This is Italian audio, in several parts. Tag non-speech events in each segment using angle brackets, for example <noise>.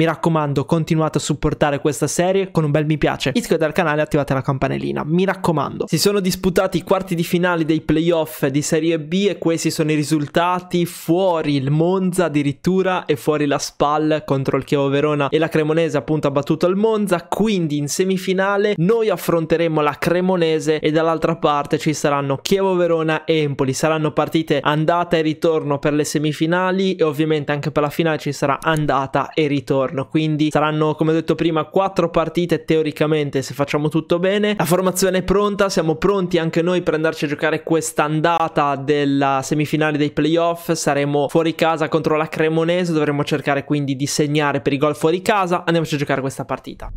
Mi raccomando, continuate a supportare questa serie con un bel mi piace, iscrivetevi al canale e attivate la campanellina. Mi raccomando. Si sono disputati i quarti di finale dei playoff di Serie B e questi sono i risultati fuori il Monza addirittura e fuori la Spal contro il Chievo Verona e la Cremonese appunto ha battuto il Monza, quindi in semifinale noi affronteremo la Cremonese e dall'altra parte ci saranno Chievo Verona e Empoli. Saranno partite andata e ritorno per le semifinali e ovviamente anche per la finale ci sarà andata e ritorno giorno, quindi saranno come ho detto prima quattro partite teoricamente se facciamo tutto bene. La formazione è pronta, siamo pronti anche noi per andarci a giocare quest'andata della semifinale dei playoff, saremo fuori casa contro la Cremonese, dovremo cercare quindi di segnare per i gol fuori casa, andiamoci a giocare questa partita.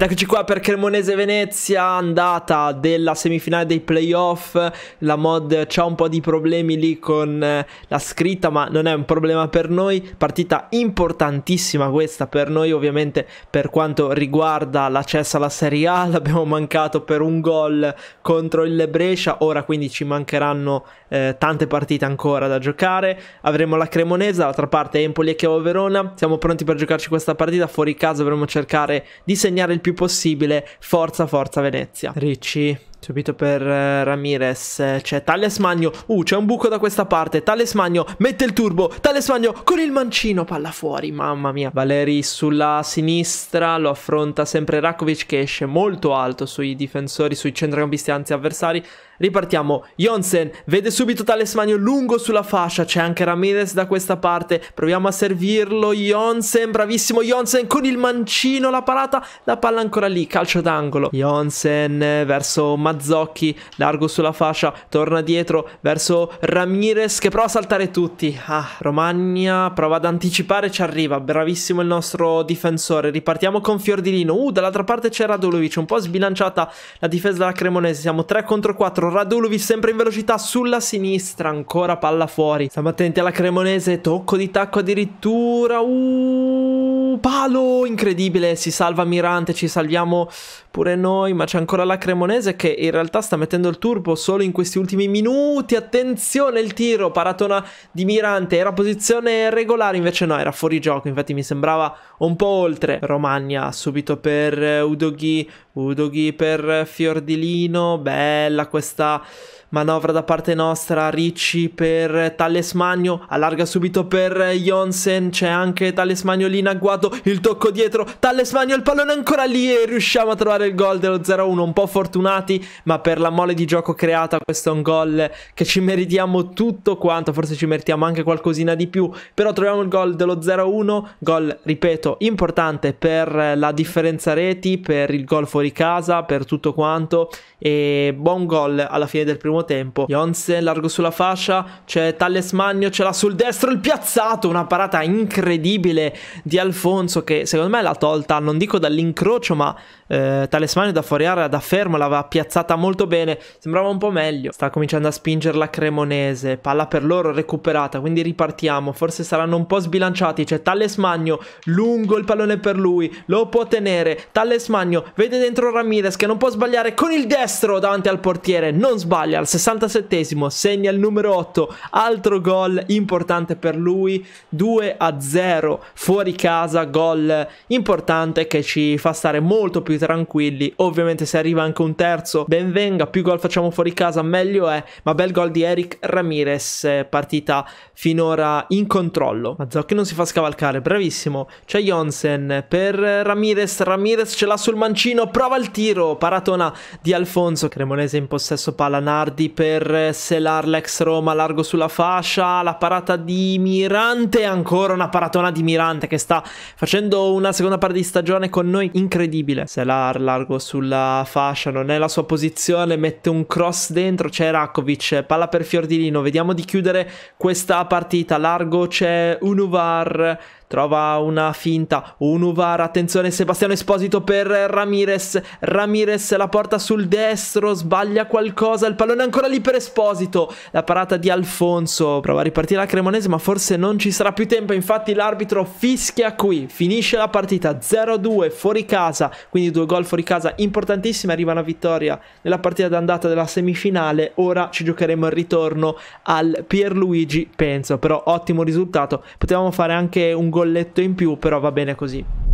Ed eccoci qua per Cremonese Venezia, andata della semifinale dei playoff. La mod c'ha un po' di problemi lì con eh, la scritta, ma non è un problema per noi. Partita importantissima questa per noi, ovviamente per quanto riguarda l'accesso alla Serie A. <laughs> L'abbiamo mancato per un gol contro il Brescia. Ora quindi ci mancheranno eh, tante partite ancora da giocare. Avremo la Cremonese, dall'altra parte Empoli e Chievo Verona. Siamo pronti per giocarci questa partita. Fuori casa dovremo cercare di segnare il più più possibile. Forza, forza Venezia. Ricci. Subito per eh, Ramirez eh, c'è Talismagno. Uh, c'è un buco da questa parte. Talismagno mette il turbo. Talismagno con il mancino. Palla fuori. Mamma mia. Valeri sulla sinistra. Lo affronta sempre Rakovic che esce molto alto sui difensori, sui centrocampisti, anzi avversari. Ripartiamo. Jonsen vede subito Talismagno lungo sulla fascia. C'è anche Ramirez da questa parte. Proviamo a servirlo. Jonsen, bravissimo Jonsen con il mancino. La parata. La palla ancora lì. Calcio d'angolo. Jonsen eh, verso Mar Mazzocchi, largo sulla fascia, torna dietro verso Ramirez che prova a saltare tutti. Ah, Romagna prova ad anticipare, ci arriva, bravissimo il nostro difensore. Ripartiamo con Fiordilino. Uh, dall'altra parte c'è Radulovic, un po' sbilanciata la difesa della Cremonese. Siamo 3 contro 4, Radulovic sempre in velocità sulla sinistra, ancora palla fuori. Stiamo attenti alla Cremonese, tocco di tacco addirittura. Uh, palo incredibile, si salva Mirante, ci salviamo pure noi, ma c'è ancora la Cremonese che in realtà sta mettendo il turbo solo in questi ultimi minuti. Attenzione il tiro, paratona di Mirante, era posizione regolare, invece no, era fuori gioco, infatti mi sembrava un po' oltre. Romagna subito per Udoghi, Udoghi per Fiordilino, bella questa manovra da parte nostra, Ricci per Talismagno, allarga subito per Jonsen, c'è anche Talismagno lì in agguato, il tocco dietro, Talismagno il pallone ancora lì e riusciamo a trovare il gol dello 0-1, un po' fortunati, ma per la mole di gioco creata questo è un gol che ci meritiamo tutto quanto, forse ci meritiamo anche qualcosina di più, però troviamo il gol dello 0-1, gol, ripeto, importante per la differenza reti, per il gol fuori casa, per tutto quanto e buon gol alla fine del primo primo tempo. Jonsen largo sulla fascia, c'è Tallesmagno, ce l'ha sul destro, il piazzato, una parata incredibile di Alfonso che secondo me l'ha tolta, non dico dall'incrocio ma eh, Talismano da fuori area, da fermo, l'aveva piazzata molto bene, sembrava un po' meglio. Sta cominciando a spingerla Cremonese, palla per loro recuperata, quindi ripartiamo, forse saranno un po' sbilanciati, c'è Tallesmagno, lungo il pallone per lui, lo può tenere, Tallesmagno vede dentro Ramirez che non può sbagliare con il destro davanti al portiere, non sbaglia, al 67esimo segna il numero 8, altro gol importante per lui, 2 a 0 fuori casa, gol importante che ci fa stare molto più tranquilli, ovviamente se arriva anche un terzo ben venga, più gol facciamo fuori casa meglio è, ma bel gol di Eric Ramirez, partita finora in controllo, Mazzocchi non si fa scavalcare, bravissimo, c'è Jonsen per Ramirez, Ramirez ce l'ha sul mancino, prova il tiro, paratona di Alfonso, Cremonese in possesso palla Nardi, Icardi per selar l'ex Roma largo sulla fascia, la parata di Mirante, ancora una paratona di Mirante che sta facendo una seconda parte di stagione con noi incredibile. Selar largo sulla fascia, non è la sua posizione, mette un cross dentro, c'è Rakovic, palla per Fiordilino, vediamo di chiudere questa partita, largo c'è Unuvar trova una finta, un Uvara, attenzione Sebastiano Esposito per Ramirez, Ramirez la porta sul destro, sbaglia qualcosa, il pallone è ancora lì per Esposito, la parata di Alfonso, prova a ripartire la Cremonese ma forse non ci sarà più tempo, infatti l'arbitro fischia qui, finisce la partita 0-2 fuori casa, quindi due gol fuori casa importantissimi, arriva una vittoria nella partita d'andata della semifinale, ora ci giocheremo il ritorno al Pierluigi Penso, però ottimo risultato, potevamo fare anche un gol golletto in più, però va bene così.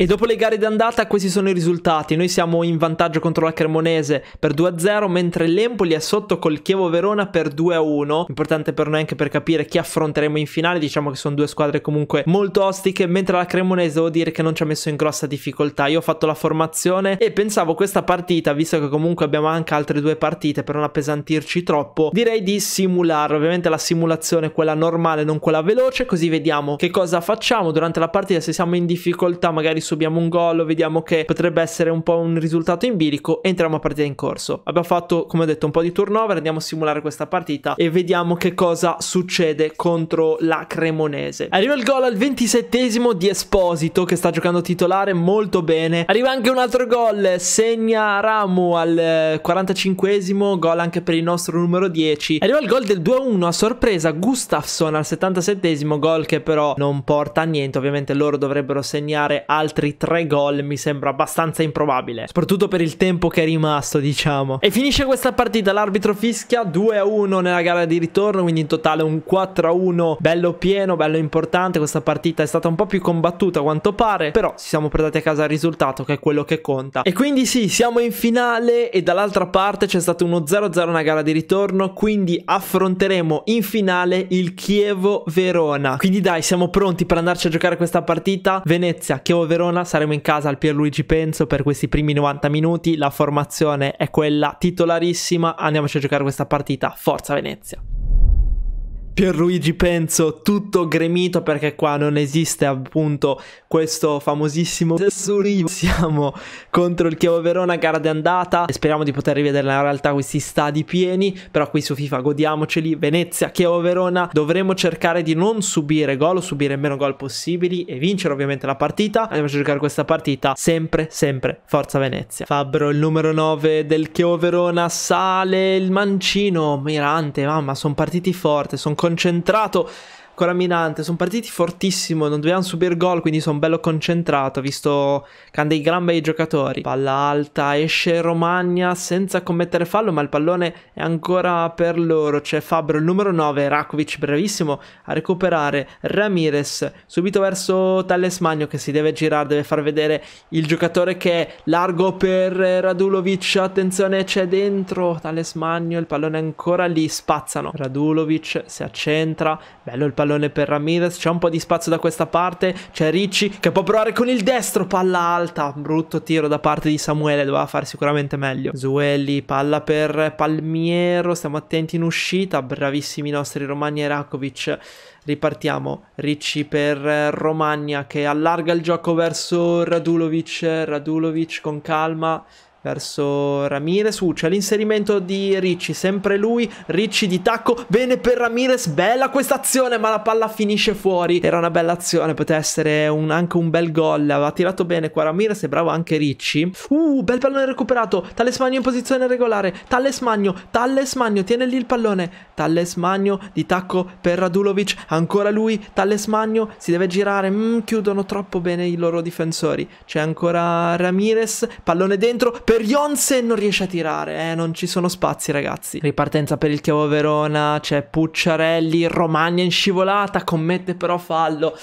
E dopo le gare d'andata questi sono i risultati, noi siamo in vantaggio contro la Cremonese per 2-0 mentre l'Empoli è sotto col Chievo Verona per 2-1, importante per noi anche per capire chi affronteremo in finale, diciamo che sono due squadre comunque molto ostiche, mentre la Cremonese devo dire che non ci ha messo in grossa difficoltà, io ho fatto la formazione e pensavo questa partita, visto che comunque abbiamo anche altre due partite per non appesantirci troppo, direi di simulare, ovviamente la simulazione quella normale non quella veloce, così vediamo che cosa facciamo durante la partita, se siamo in difficoltà magari subiamo un gol, vediamo che potrebbe essere un po' un risultato in bilico, entriamo a partita in corso. Abbiamo fatto, come ho detto, un po' di turnover, andiamo a simulare questa partita e vediamo che cosa succede contro la Cremonese. Arriva il gol al 27 esimo di Esposito che sta giocando titolare molto bene. Arriva anche un altro gol, segna Ramu al 45 eh, esimo gol anche per il nostro numero 10. Arriva il gol del 2-1 a sorpresa Gustafsson al 77 esimo gol che però non porta a niente, ovviamente loro dovrebbero segnare altri altri tre gol mi sembra abbastanza improbabile, soprattutto per il tempo che è rimasto, diciamo. E finisce questa partita, l'arbitro fischia 2 a 1 nella gara di ritorno, quindi in totale un 4 a 1 bello pieno, bello importante. Questa partita è stata un po' più combattuta a quanto pare, però ci siamo portati a casa il risultato che è quello che conta. E quindi sì, siamo in finale e dall'altra parte c'è stato uno 0-0 una gara di ritorno, quindi affronteremo in finale il Chievo Verona. Quindi dai, siamo pronti per andarci a giocare questa partita. Venezia, Chievo Verona Verona, saremo in casa al Pierluigi Penzo per questi primi 90 minuti, la formazione è quella titolarissima, andiamoci a giocare questa partita, forza Venezia! Pierluigi Penzo tutto gremito perché qua non esiste appunto questo famosissimo Sassuolo. Siamo contro il Chievo Verona, gara e Speriamo di poter rivedere in realtà questi stadi pieni, però qui su FIFA godiamoceli. Venezia, Chievo Verona, dovremo cercare di non subire gol o subire meno gol possibili e vincere ovviamente la partita. Andiamo a giocare questa partita sempre, sempre Forza Venezia. Fabbro il numero 9 del Chievo Verona, sale il mancino, Mirante, mamma, sono partiti forti, sono concentrato ancora Minante, sono partiti fortissimo, non dovevano subire gol, quindi sono bello concentrato, visto che hanno dei gran bei giocatori. Palla alta, esce Romagna senza commettere fallo, ma il pallone è ancora per loro. C'è Fabro, il numero 9, Rakovic, bravissimo a recuperare. Ramirez, subito verso Talesmagno. che si deve girare, deve far vedere il giocatore che è largo per Radulovic. Attenzione, c'è dentro Talesmagno. il pallone è ancora lì, spazzano. Radulovic si accentra, bello il pallone pallone per Ramirez, c'è un po' di spazio da questa parte, c'è Ricci che può provare con il destro, palla alta, brutto tiro da parte di Samuele, doveva fare sicuramente meglio. Zuelli, palla per Palmiero, stiamo attenti in uscita, bravissimi i nostri Romagna e Rakovic. Ripartiamo, Ricci per eh, Romagna che allarga il gioco verso Radulovic, Radulovic con calma, verso Ramirez. Uh, c'è l'inserimento di Ricci, sempre lui, Ricci di tacco, bene per Ramirez, bella questa azione, ma la palla finisce fuori. Era una bella azione, poteva essere un, anche un bel gol, aveva tirato bene qua Ramirez e bravo anche Ricci. Uh, bel pallone recuperato, Tallesmagno in posizione regolare, Tallesmagno, Tallesmagno, tiene lì il pallone, Tallesmagno di tacco per Radulovic, ancora lui, Tallesmagno, si deve girare, mm, chiudono troppo bene i loro difensori. C'è ancora Ramirez, pallone dentro, per Jonsen non riesce a tirare, eh, non ci sono spazi ragazzi. Ripartenza per il Chiavo Verona, c'è Pucciarelli, Romagna in scivolata, commette però fallo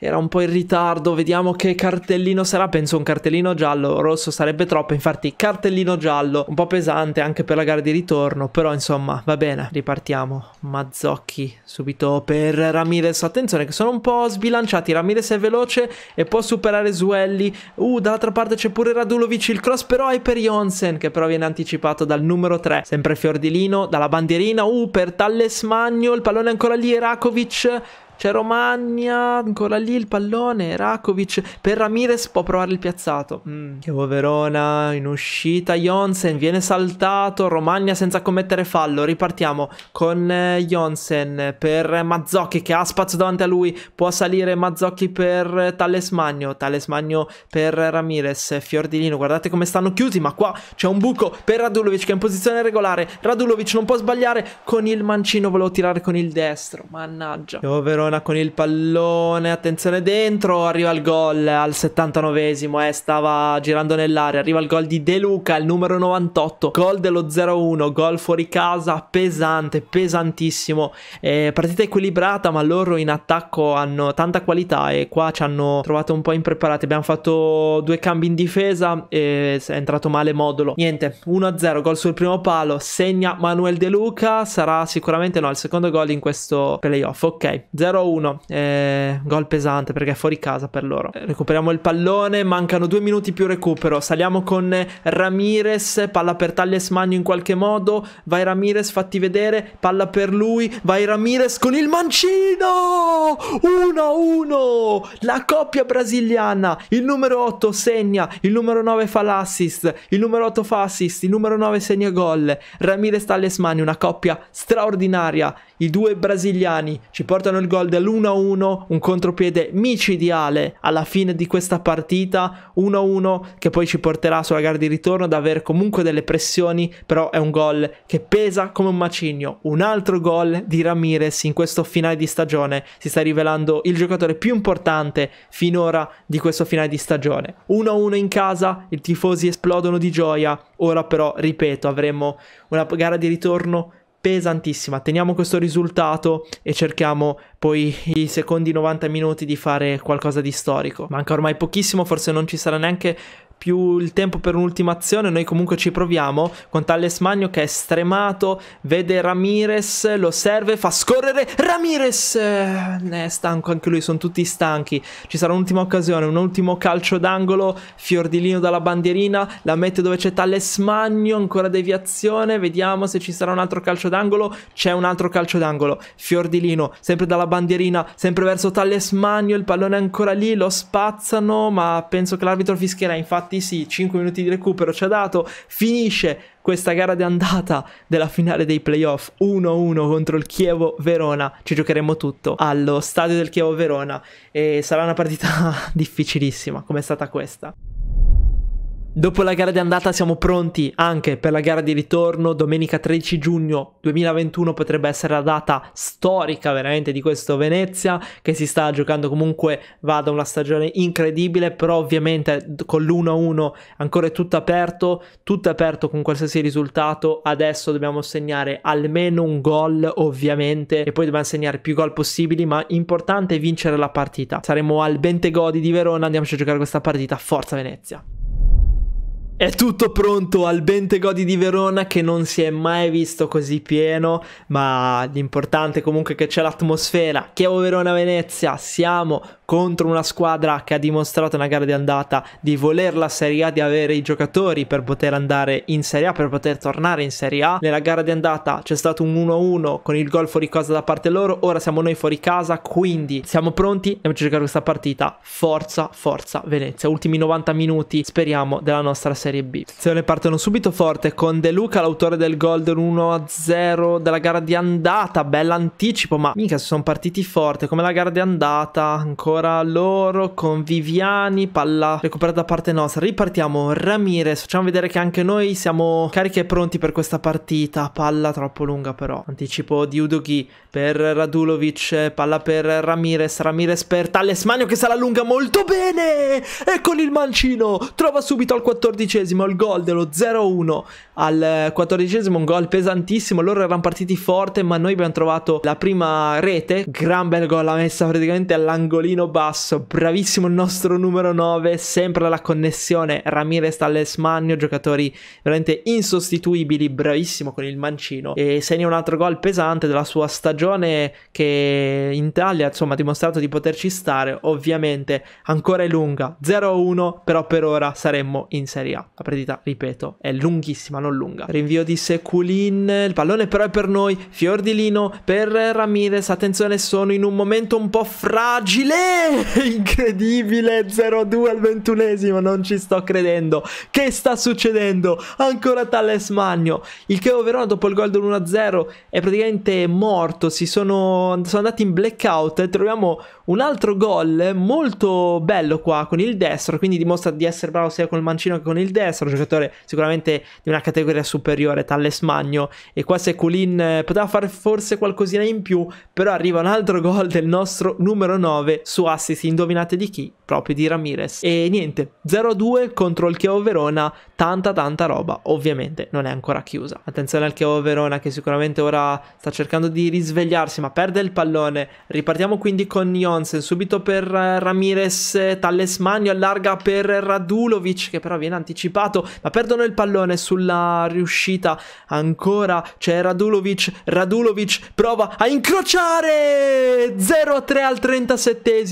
era un po' in ritardo, vediamo che cartellino sarà, penso un cartellino giallo, rosso sarebbe troppo, infatti cartellino giallo, un po' pesante anche per la gara di ritorno, però insomma va bene, ripartiamo, Mazzocchi subito per Ramirez, attenzione che sono un po' sbilanciati, Ramirez è veloce e può superare Suelli, uh dall'altra parte c'è pure Radulovic, il cross però è per Jonsen che però viene anticipato dal numero 3, sempre Fiordilino, dalla bandierina, uh per Tallesmagno, il pallone ancora lì, Erakovic c'è Romagna, ancora lì il pallone, Rakovic. Per Ramirez può provare il piazzato. Mm. Chievo Verona in uscita, Jonsen viene saltato, Romagna senza commettere fallo. Ripartiamo con eh, Jonsen per Mazzocchi che ha spazio davanti a lui. Può salire Mazzocchi per eh, Talesmagno. Talismagno per Ramirez, Fiordilino. Guardate come stanno chiusi, ma qua c'è un buco per Radulovic che è in posizione regolare. Radulovic non può sbagliare con il mancino, volevo tirare con il destro. Mannaggia. Chievo Verona Barcellona con il pallone, attenzione dentro, arriva il gol al 79esimo, eh, stava girando nell'area, arriva il gol di De Luca, il numero 98, gol dello 0-1, gol fuori casa, pesante, pesantissimo, eh, partita equilibrata ma loro in attacco hanno tanta qualità e qua ci hanno trovato un po' impreparati, abbiamo fatto due cambi in difesa e è entrato male Modulo, niente, 1-0, gol sul primo palo, segna Manuel De Luca, sarà sicuramente no, il secondo gol in questo playoff, ok, 0 numero 1. Eh, gol pesante perché è fuori casa per loro. Eh, recuperiamo il pallone, mancano due minuti più recupero. Saliamo con Ramirez, palla per Taglies Magno in qualche modo. Vai Ramirez, fatti vedere, palla per lui. Vai Ramirez con il mancino! 1-1! La coppia brasiliana. Il numero 8 segna, il numero 9 fa l'assist, il numero 8 fa assist, il numero 9 segna gol. Ramirez Taglies Magno, una coppia straordinaria i due brasiliani ci portano il gol dell'1-1, un contropiede micidiale alla fine di questa partita, 1-1 che poi ci porterà sulla gara di ritorno ad avere comunque delle pressioni, però è un gol che pesa come un macigno. Un altro gol di Ramirez in questo finale di stagione si sta rivelando il giocatore più importante finora di questo finale di stagione. 1-1 in casa, i tifosi esplodono di gioia, ora però, ripeto, avremo una gara di ritorno pesantissima. Teniamo questo risultato e cerchiamo poi i secondi 90 minuti di fare qualcosa di storico. Manca ormai pochissimo, forse non ci sarà neanche più il tempo per un'ultima azione, noi comunque ci proviamo con Thales Magno che è stremato, vede Ramirez, lo serve, fa scorrere Ramirez! Ne è stanco anche lui, sono tutti stanchi. Ci sarà un'ultima occasione, un ultimo calcio d'angolo, Fiordilino dalla bandierina, la mette dove c'è Thales Magno, ancora deviazione, vediamo se ci sarà un altro calcio d'angolo, c'è un altro calcio d'angolo, Fiordilino sempre dalla bandierina, sempre verso Thales Magno, il pallone è ancora lì, lo spazzano, ma penso che l'arbitro fischierà infatti infatti sì, 5 minuti di recupero ci ha dato, finisce questa gara di andata della finale dei playoff 1-1 contro il Chievo Verona. Ci giocheremo tutto allo stadio del Chievo Verona e sarà una partita <laughs> difficilissima come è stata questa. Dopo la gara di andata siamo pronti anche per la gara di ritorno, domenica 13 giugno 2021 potrebbe essere la data storica veramente di questo Venezia che si sta giocando comunque vada una stagione incredibile, però ovviamente con l'1-1 ancora è tutto aperto, tutto aperto con qualsiasi risultato, adesso dobbiamo segnare almeno un gol ovviamente e poi dobbiamo segnare più gol possibili, ma importante è vincere la partita. Saremo al Bentegodi di Verona, andiamoci a giocare questa partita, forza Venezia! È tutto pronto al Bentegodi di Verona che non si è mai visto così pieno, ma l'importante comunque è che c'è l'atmosfera. Chiamo Verona Venezia, siamo contro una squadra che ha dimostrato nella gara di andata di voler la Serie A, di avere i giocatori per poter andare in Serie A, per poter tornare in Serie A. Nella gara di andata c'è stato un 1-1 con il gol fuori casa da parte loro, ora siamo noi fuori casa, quindi siamo pronti, andiamo a giocare questa partita. Forza, forza Venezia, ultimi 90 minuti speriamo della nostra Serie B. Se ne partono subito forte con De Luca, l'autore del gol del 1-0 della gara di andata, bell'anticipo, ma mica sono partiti forte come la gara di andata, ancora allora, loro con Viviani, palla recuperata da parte nostra. Ripartiamo, Ramirez, facciamo vedere che anche noi siamo carichi e pronti per questa partita. Palla troppo lunga però. Anticipo di Udogi per Radulovic, palla per Ramirez, Ramirez per Talismanio che sarà lunga molto bene! E con il mancino trova subito al quattordicesimo il gol dello 0-1. Al quattordicesimo un gol pesantissimo, loro erano partiti forte ma noi abbiamo trovato la prima rete. Gran bel gol la messa praticamente all'angolino basso, bravissimo il nostro numero 9, sempre alla connessione Ramirez Tallesmagno, giocatori veramente insostituibili, bravissimo con il mancino e segna un altro gol pesante della sua stagione che in Italia insomma ha dimostrato di poterci stare, ovviamente ancora è lunga, 0-1 però per ora saremmo in Serie A, la partita ripeto è lunghissima, non lunga. Rinvio di Seculin, il pallone però è per noi, Fiordilino per Ramirez, attenzione sono in un momento un po' fragile eh, incredibile, 0-2 al ventunesimo, non ci sto credendo. Che sta succedendo? Ancora Talismagno. Il Chievo Verona dopo il gol dell'1-0 è praticamente morto, si sono, sono andati in blackout e troviamo un altro gol molto bello qua con il destro, quindi dimostra di essere bravo sia con il mancino che con il destro, giocatore sicuramente di una categoria superiore, Talismagno. E qua se Culin eh, poteva fare forse qualcosina in più, però arriva un altro gol del nostro numero 9 su si indovinate di chi? Proprio di Ramirez. E niente, 0-2 contro il Chievo Verona, tanta tanta roba, ovviamente non è ancora chiusa. Attenzione al Chievo Verona che sicuramente ora sta cercando di risvegliarsi ma perde il pallone. Ripartiamo quindi con Jonsen, subito per eh, Ramirez, Tallesmanio allarga per Radulovic che però viene anticipato, ma perdono il pallone sulla riuscita ancora c'è Radulovic, Radulovic prova a incrociare 0-3 al 37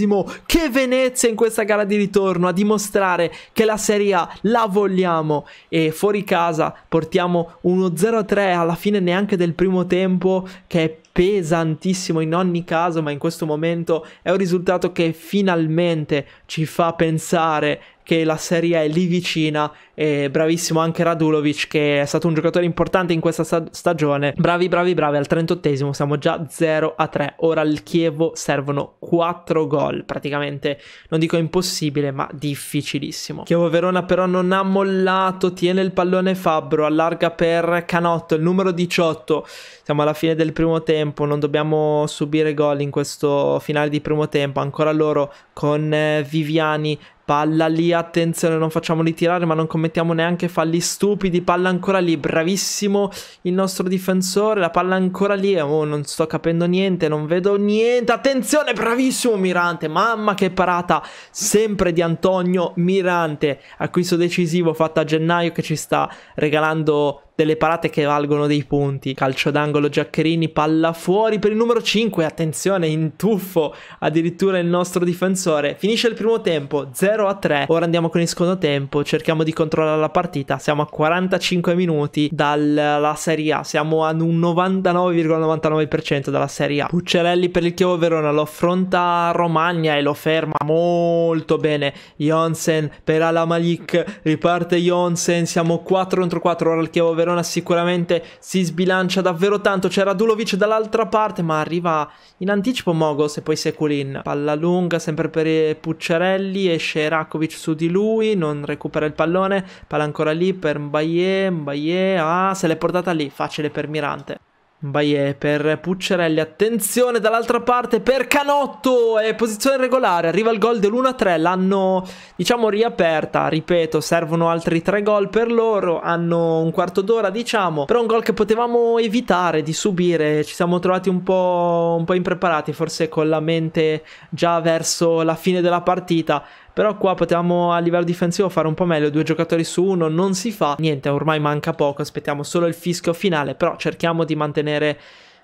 che Venezia in questa gara di ritorno a dimostrare che la Serie A la vogliamo e fuori casa portiamo uno 0-3 alla fine neanche del primo tempo che è pesantissimo in ogni caso ma in questo momento è un risultato che finalmente ci fa pensare che la serie è lì vicina e bravissimo anche Radulovic che è stato un giocatore importante in questa stagione. Bravi, bravi, bravi, al 38esimo siamo già 0 a 3. Ora al Chievo servono 4 gol, praticamente non dico impossibile, ma difficilissimo. Chievo Verona però non ha mollato, tiene il pallone Fabbro, allarga per Canotto, il numero 18. Siamo alla fine del primo tempo, non dobbiamo subire gol in questo finale di primo tempo. Ancora loro con eh, Viviani Palla lì, attenzione, non facciamoli tirare, ma non commettiamo neanche falli stupidi. Palla ancora lì, bravissimo il nostro difensore. La palla ancora lì, eh, oh, non sto capendo niente, non vedo niente. Attenzione, bravissimo Mirante, mamma che parata, sempre di Antonio Mirante. Acquisto decisivo fatto a gennaio che ci sta regalando delle parate che valgono dei punti. Calcio d'angolo Giaccherini, palla fuori per il numero 5. Attenzione, in tuffo addirittura il nostro difensore. Finisce il primo tempo 0 a 3. Ora andiamo con il secondo tempo. Cerchiamo di controllare la partita. Siamo a 45 minuti dalla Serie A. Siamo ad un 99,99% dalla Serie A. Pucciarelli per il Chievo Verona lo affronta Romagna e lo ferma molto bene. Jonsen per Alamalik. Riparte Jonsen. Siamo 4 contro 4. Ora il Chievo Verona Verona sicuramente si sbilancia davvero tanto. C'è Radulovic dall'altra parte, ma arriva in anticipo Mogos e poi Seculin. Palla lunga sempre per eh, Pucciarelli, esce Rakovic su di lui, non recupera il pallone. Palla ancora lì per Mbaye, Mbaye, ah, se l'è portata lì, facile per Mirante. Baie eh, per Pucciarelli, attenzione dall'altra parte per Canotto, è eh, posizione regolare, arriva il gol dell'1-3, l'hanno diciamo riaperta, ripeto servono altri tre gol per loro, hanno un quarto d'ora diciamo, però un gol che potevamo evitare di subire, ci siamo trovati un po', un po' impreparati, forse con la mente già verso la fine della partita, però qua potevamo a livello difensivo fare un po' meglio, due giocatori su uno non si fa, niente, ormai manca poco, aspettiamo solo il fischio finale, però cerchiamo di mantenere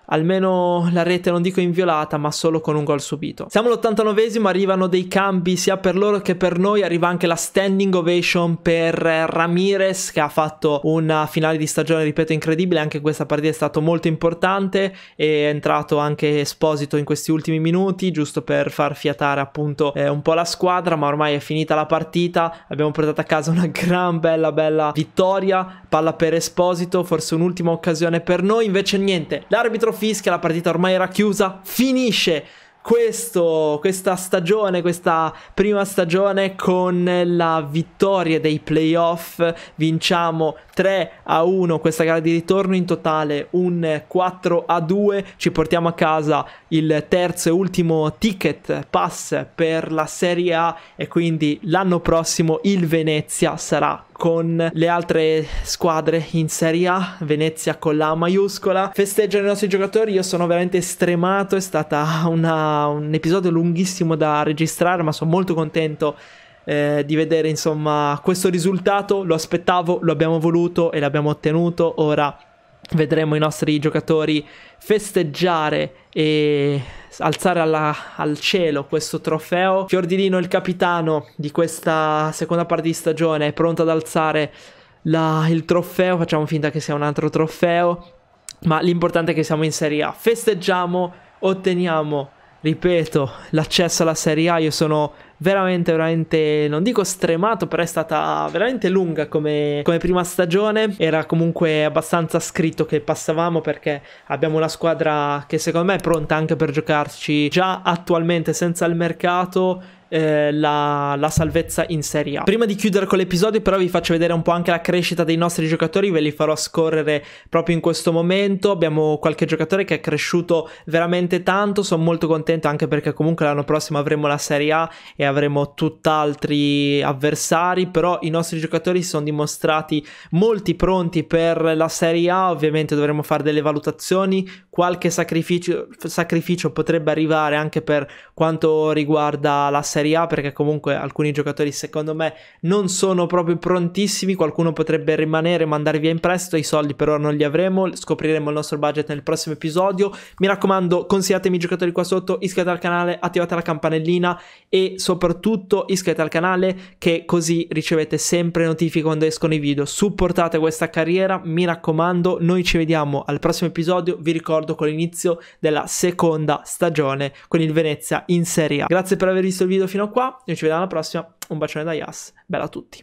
almeno la rete non dico inviolata ma solo con un gol subito. Siamo all'89esimo, arrivano dei cambi sia per loro che per noi, arriva anche la standing ovation per Ramirez che ha fatto una finale di stagione ripeto incredibile, anche questa partita è stata molto importante, è entrato anche Esposito in questi ultimi minuti giusto per far fiatare appunto eh, un po' la squadra ma ormai è finita la partita, abbiamo portato a casa una gran bella bella vittoria, palla per Esposito, forse un'ultima occasione per noi, invece niente, l'arbitro fischia, la partita ormai era chiusa, finisce questo, questa stagione, questa prima stagione con la vittoria dei playoff. Vinciamo 3 a 1 questa gara di ritorno, in totale un 4 a 2. Ci portiamo a casa il terzo e ultimo ticket pass per la Serie A e quindi l'anno prossimo il Venezia sarà con le altre squadre in Serie A, Venezia con la maiuscola. Festeggiano i nostri giocatori, io sono veramente stremato, è stato un episodio lunghissimo da registrare, ma sono molto contento eh, di vedere insomma questo risultato, lo aspettavo, lo abbiamo voluto e l'abbiamo ottenuto, ora vedremo i nostri giocatori festeggiare e alzare alla, al cielo questo trofeo. Fiordilino, il capitano di questa seconda parte di stagione, è pronto ad alzare la, il trofeo. Facciamo finta che sia un altro trofeo. Ma l'importante è che siamo in Serie A. Festeggiamo, otteniamo, ripeto, l'accesso alla Serie A. Io sono veramente, veramente, non dico stremato, però è stata veramente lunga come, come prima stagione. Era comunque abbastanza scritto che passavamo perché abbiamo una squadra che secondo me è pronta anche per giocarci già attualmente senza il mercato eh, la, la, salvezza in Serie A. Prima di chiudere con l'episodio però vi faccio vedere un po' anche la crescita dei nostri giocatori, ve li farò scorrere proprio in questo momento, abbiamo qualche giocatore che è cresciuto veramente tanto, sono molto contento anche perché comunque l'anno prossimo avremo la Serie A e avremo tutt'altri avversari, però i nostri giocatori si sono dimostrati molti pronti per la Serie A, ovviamente dovremo fare delle valutazioni, qualche sacrificio, sacrificio, potrebbe arrivare anche per quanto riguarda la Serie A, perché comunque alcuni giocatori secondo me non sono proprio prontissimi, qualcuno potrebbe rimanere, mandare via in prestito, i soldi però non li avremo, scopriremo il nostro budget nel prossimo episodio. Mi raccomando, consigliatemi i giocatori qua sotto, iscrivetevi al canale, attivate la campanellina e soprattutto iscrivetevi al canale che così ricevete sempre notifiche quando escono i video. Supportate questa carriera, mi raccomando, noi ci vediamo al prossimo episodio, vi ricordo d'accordo con l'inizio della seconda stagione con il Venezia in Serie A. Grazie per aver visto il video fino a qua, noi ci vediamo alla prossima, un bacione da Yas, bella a tutti.